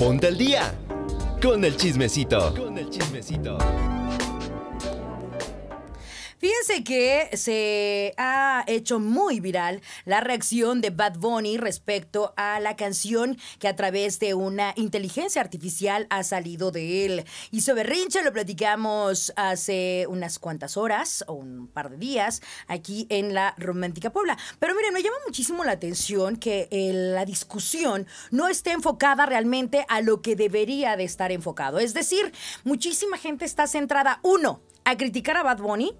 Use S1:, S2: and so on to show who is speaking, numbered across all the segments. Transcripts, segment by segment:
S1: Ponte al día con el chismecito. Con el chismecito. Fíjense que se ha hecho muy viral la reacción de Bad Bunny respecto a la canción que a través de una inteligencia artificial ha salido de él. Y sobre Rinche lo platicamos hace unas cuantas horas o un par de días aquí en la Romántica Puebla. Pero miren, me llama muchísimo la atención que eh, la discusión no esté enfocada realmente a lo que debería de estar enfocado. Es decir, muchísima gente está centrada, uno, a criticar a Bad Bunny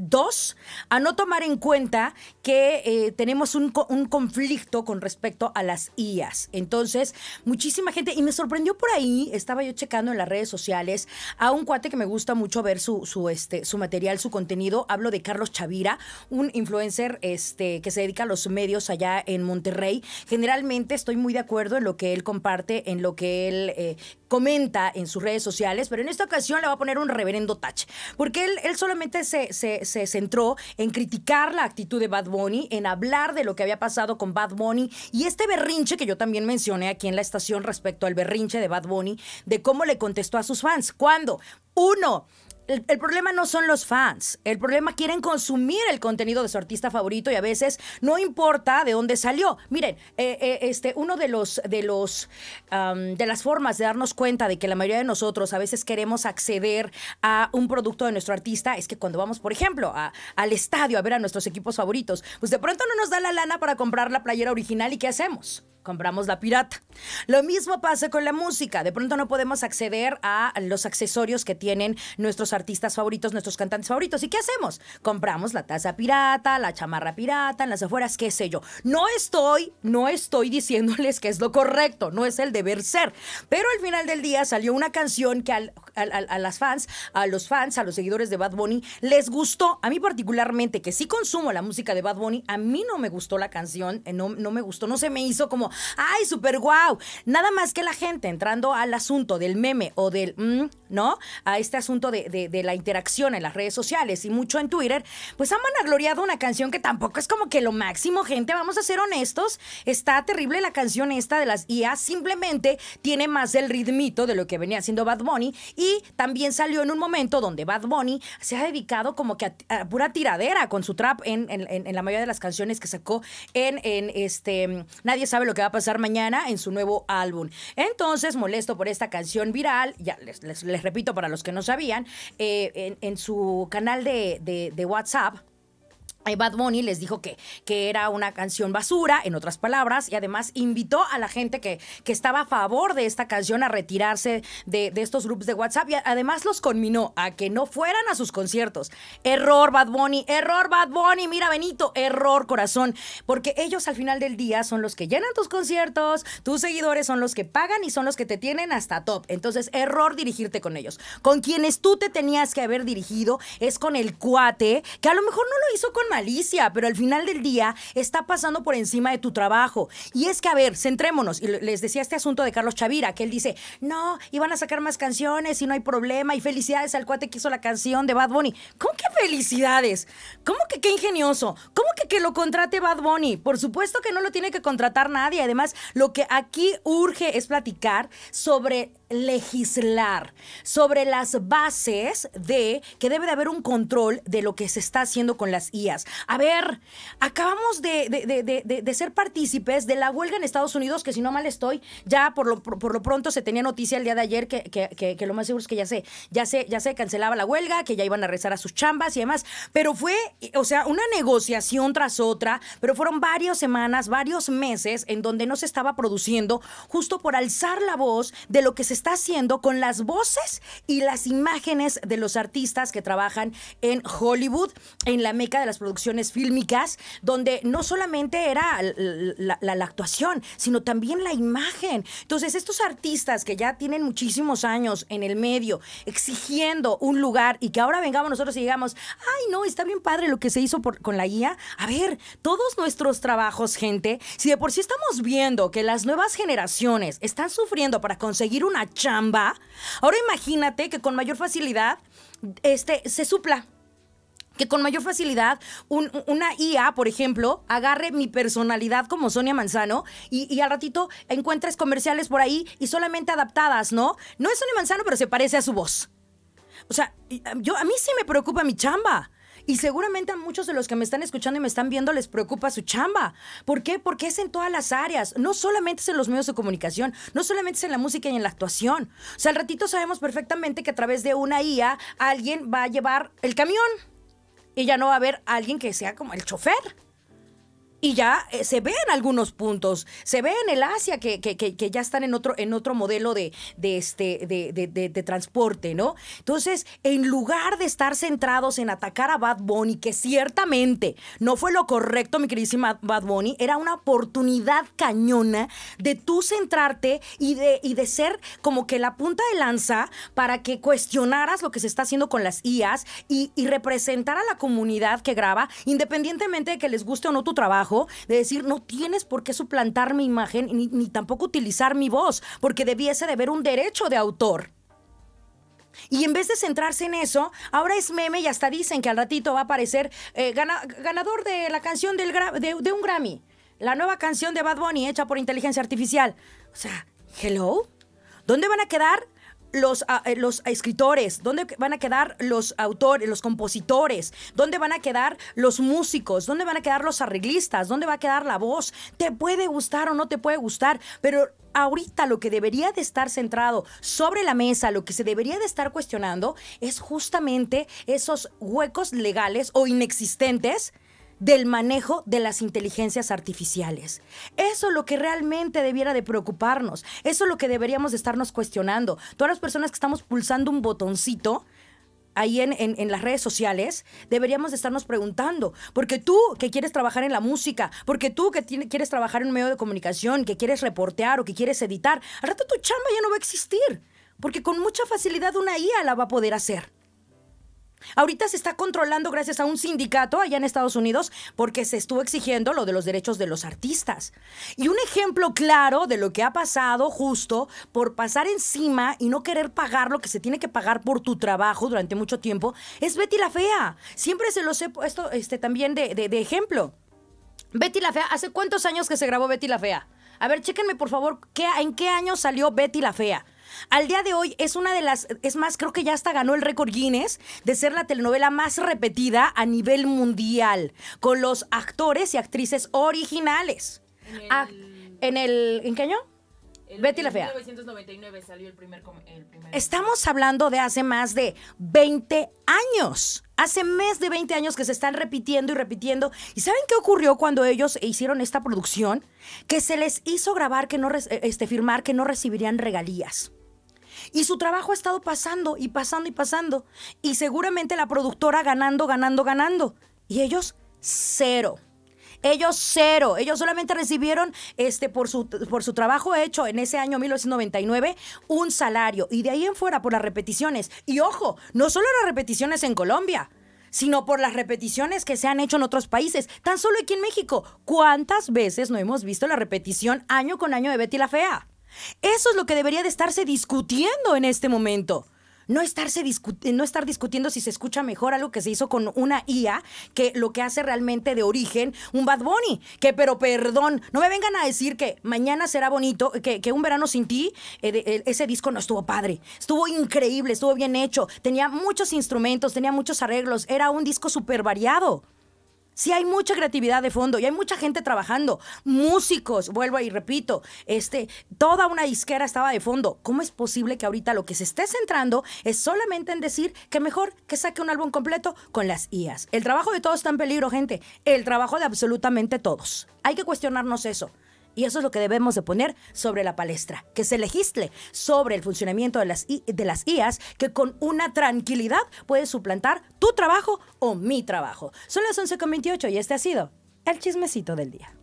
S1: Dos, a no tomar en cuenta que eh, tenemos un, conflicto con respecto a las IAS. Entonces, muchísima gente, y me sorprendió por ahí, estaba yo checando en las redes sociales a un cuate que me gusta mucho ver su, este, su material, su contenido. Hablo de Carlos Chavira, un influencer este, que se dedica a los medios allá en Monterrey. Generalmente estoy muy de acuerdo en lo que él comparte, en lo que él eh, comenta en sus redes sociales, pero en esta ocasión le voy a poner un reverendo touch, porque él, solamente se se centró en criticar la actitud de Bad Bunny, en hablar de lo que había pasado con Bad Bunny y este berrinche que yo también mencioné aquí en la estación respecto al berrinche de Bad Bunny, de cómo le contestó a sus fans. cuando Uno, el, problema no son los fans, el problema quieren consumir el contenido de su artista favorito y a veces no importa de dónde salió. Miren, eh, eh, este, uno de los, de los, de las formas de darnos cuenta de que la mayoría de nosotros a veces queremos acceder a un producto de nuestro artista es que cuando vamos, por ejemplo, al estadio a ver a nuestros equipos favoritos, pues de pronto no nos da la lana para comprar la playera original y ¿qué hacemos? compramos la pirata. Lo mismo pasa con la música. De pronto no podemos acceder a los accesorios que tienen nuestros artistas favoritos, nuestros cantantes favoritos. ¿Y qué hacemos? Compramos la taza pirata, la chamarra pirata, en las afueras, qué sé yo. No estoy, no estoy diciéndoles que es lo correcto, no es el deber ser. Pero al final del día salió una canción que a las fans, a los fans, a los seguidores de Bad Bunny, les gustó. A mí particularmente, que sí consumo la música de Bad Bunny, a mí no me gustó la canción, eh, no me gustó, no se me hizo como ay, súper guau. Nada más que la gente entrando al asunto del meme o del... Mm, ¿no? A este asunto de, la interacción en las redes sociales y mucho en Twitter, pues han managloriado una canción que tampoco es como que lo máximo, gente, vamos a ser honestos, está terrible la canción esta de las IA, simplemente tiene más el ritmito de lo que venía haciendo Bad Bunny y también salió en un momento donde Bad Bunny se ha dedicado como que a, pura tiradera con su trap en, la mayoría de las canciones que sacó en, en este Nadie sabe lo que va a pasar mañana en su nuevo álbum. Entonces, molesto por esta canción viral, ya les repito para los que no sabían, eh, en, su canal de WhatsApp, eh, Bad Bunny les dijo que, que era una canción basura, en otras palabras, y además invitó a la gente que, que estaba a favor de esta canción a retirarse de, de estos grupos de WhatsApp y además los conminó a que no fueran a sus conciertos. Error, Bad Bunny, error, Bad Bunny, mira Benito, error, corazón, porque ellos al final del día son los que llenan tus conciertos, tus seguidores son los que pagan y son los que te tienen hasta top. Entonces, error dirigirte con ellos. Con quienes tú te tenías que haber dirigido es con el cuate, que a lo mejor no lo hizo con malicia, pero al final del día está pasando por encima de tu trabajo. Y es que, a ver, centrémonos. Y les decía este asunto de Carlos Chavira, que él dice, no, iban a sacar más canciones y no hay problema. Y felicidades al cuate que hizo la canción de Bad Bunny. ¿Cómo que felicidades? ¿Cómo que qué ingenioso? ¿Cómo que que lo contrate Bad Bunny? Por supuesto que no lo tiene que contratar nadie. Además, lo que aquí urge es platicar sobre legislar sobre las bases de que debe de haber un control de lo que se está haciendo con las IAS. A ver, acabamos de, de, ser partícipes de la huelga en Estados Unidos, que si no mal estoy, ya por lo, por, lo pronto se tenía noticia el día de ayer que, lo más seguro es que ya se, ya, ya se cancelaba la huelga, que ya iban a rezar a sus chambas y demás. Pero fue, o sea, una negociación tras otra, pero fueron varias semanas, varios meses en donde no se estaba produciendo justo por alzar la voz de lo que se está haciendo con las voces y las imágenes de los artistas que trabajan en Hollywood, en la meca de las producciones fílmicas, donde no solamente era la, actuación, sino también la imagen. Entonces, estos artistas que ya tienen muchísimos años en el medio, exigiendo un lugar y que ahora vengamos nosotros y digamos, ay, no, está bien padre lo que se hizo con la guía. A ver, todos nuestros trabajos, gente, si de por sí estamos viendo que las nuevas generaciones están sufriendo para conseguir una chamba. Ahora imagínate que con mayor facilidad este, se supla que con mayor facilidad una IA, por ejemplo, agarre mi personalidad como Sonia Manzano y, y, al ratito encuentres comerciales por ahí y solamente adaptadas, ¿no? No es Sonia Manzano, pero se parece a su voz. O sea, yo, a mí sí me preocupa mi chamba. Y seguramente a muchos de los que me están escuchando y me están viendo les preocupa su chamba. ¿Por qué? Porque es en todas las áreas. No solamente es en los medios de comunicación, no solamente es en la música y en la actuación. O sea, al ratito sabemos perfectamente que a través de una IA alguien va a llevar el camión y ya no va a haber alguien que sea como el chofer y ya eh, se ve en algunos puntos, se ve en el Asia que, que, ya están en otro, en otro modelo de, este, de, transporte, ¿no? Entonces, en lugar de estar centrados en atacar a Bad Bunny, que ciertamente no fue lo correcto, mi queridísima Bad Bunny, era una oportunidad cañona de tú centrarte y de, y de ser como que la punta de lanza para que cuestionaras lo que se está haciendo con las IAS y, y representar a la comunidad que graba, independientemente de que les guste o no tu trabajo de decir, no tienes por qué suplantar mi imagen ni, tampoco utilizar mi voz, porque debiese de haber un derecho de autor. Y en vez de centrarse en eso, ahora es meme y hasta dicen que al ratito va a aparecer eh, ganador de la canción de, de, un Grammy. La nueva canción de Bad Bunny hecha por inteligencia artificial. O sea, hello. ¿Dónde van a quedar los, ah, eh, los escritores? ¿Dónde van a quedar los autores, los compositores? ¿Dónde van a quedar los músicos? ¿Dónde van a quedar los arreglistas? ¿Dónde va a quedar la voz? ¿Te puede gustar o no te puede gustar? Pero ahorita lo que debería de estar centrado sobre la mesa, lo que se debería de estar cuestionando es justamente esos huecos legales o inexistentes del manejo de las inteligencias artificiales. Eso es lo que realmente debiera de preocuparnos, eso es lo que deberíamos de estarnos cuestionando. Todas las personas que estamos pulsando un botoncito, ahí en, las redes sociales, deberíamos de estarnos preguntando, porque tú que quieres trabajar en la música, porque tú que quieres trabajar en un medio de comunicación, que quieres reportear o que quieres editar, al rato tu chamba ya no va a existir, porque con mucha facilidad una IA la va a poder hacer. Ahorita se está controlando gracias a un sindicato allá en Estados Unidos porque se estuvo exigiendo lo de los derechos de los artistas. Y un ejemplo claro de lo que ha pasado justo por pasar encima y no querer pagar lo que se tiene que pagar por tu trabajo durante mucho tiempo es Betty la Fea. Siempre se los he puesto este, también de, ejemplo. Betty la Fea, ¿hace cuántos años que se grabó Betty la Fea? A ver, chéquenme por favor, ¿qué, ¿en qué año salió Betty la Fea? Al día de hoy es una de las, es más, creo que ya hasta ganó el récord Guinness de ser la telenovela más repetida a nivel mundial, con los actores y actrices originales. En qué año? Betty 1999 salió el primer, Estamos hablando de hace más de 20 años. Hace mes de 20 años que se están repitiendo y repitiendo. ¿Y saben qué ocurrió cuando ellos hicieron esta producción? Que se les hizo grabar que no eh, este, firmar que no recibirían regalías. Y su trabajo ha estado pasando y pasando y pasando. Y seguramente la productora ganando, ganando, ganando. Y ellos cero. Ellos cero, ellos solamente recibieron este por su por su trabajo hecho en ese año 1999 un salario y de ahí en fuera por las repeticiones. Y ojo, no solo las repeticiones en Colombia, sino por las repeticiones que se han hecho en otros países, tan solo aquí en México. ¿Cuántas veces no hemos visto la repetición año con año de Betty la Fea? Eso es lo que debería de estarse discutiendo en este momento. No, estarse eh, no estar discutiendo si se escucha mejor algo que se hizo con una IA que lo que hace realmente de origen un Bad Bunny. Que, pero perdón, no me vengan a decir que mañana será bonito, que, un verano sin ti, eh, ese disco no estuvo padre. Estuvo increíble, estuvo bien hecho. Tenía muchos instrumentos, tenía muchos arreglos. Era un disco súper variado. Si hay mucha creatividad de fondo y hay mucha gente trabajando, músicos, vuelvo y repito, este, toda una isquera estaba de fondo. ¿Cómo es posible que ahorita lo que se esté centrando es solamente en decir que mejor que saque un álbum completo con las IAS? El trabajo de todos está en peligro, gente. El trabajo de absolutamente todos. Hay que cuestionarnos eso. Y eso es lo que debemos de poner sobre la palestra, que se legisle sobre el funcionamiento de las, de las IAS, que con una tranquilidad puede suplantar tu trabajo o mi trabajo. Son las 11.28 y este ha sido el chismecito del día.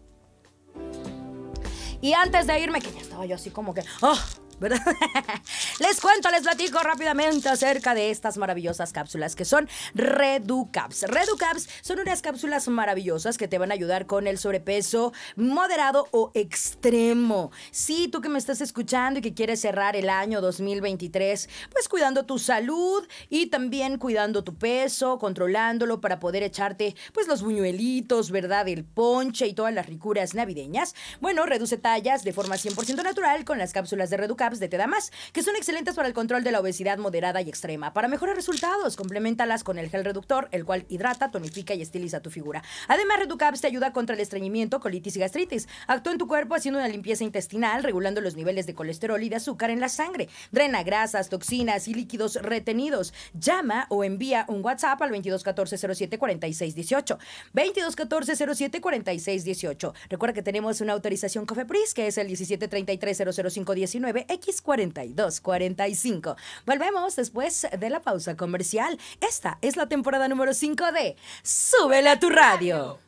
S1: Y antes de irme, que ya estaba yo así como que... ¡ah! les cuento, les platico rápidamente acerca de estas maravillosas cápsulas que son Reducaps. Reducaps son unas cápsulas maravillosas que te van a ayudar con el sobrepeso moderado o extremo. Si tú que me estás escuchando y que quieres cerrar el año 2023, pues cuidando tu salud y también cuidando tu peso, controlándolo para poder echarte pues los buñuelitos, ¿verdad? El ponche y todas las ricuras navideñas. Bueno, reduce tallas de forma 100% natural con las cápsulas de Reducaps de Te Más, que son excelentes para el control de la obesidad moderada y extrema. Para mejores resultados, complementalas con el gel reductor, el cual hidrata, tonifica y estiliza tu figura. Además, Reducaps te ayuda contra el estreñimiento, colitis y gastritis. Actúa en tu cuerpo haciendo una limpieza intestinal, regulando los niveles de colesterol y de azúcar en la sangre. Drena grasas, toxinas y líquidos retenidos. Llama o envía un WhatsApp al 2214-074618. 2214-074618. Recuerda que tenemos una autorización COFEPRIS, que es el 1733 00519 X4245. Volvemos después de la pausa comercial. Esta es la temporada número 5 de Súbele a tu radio.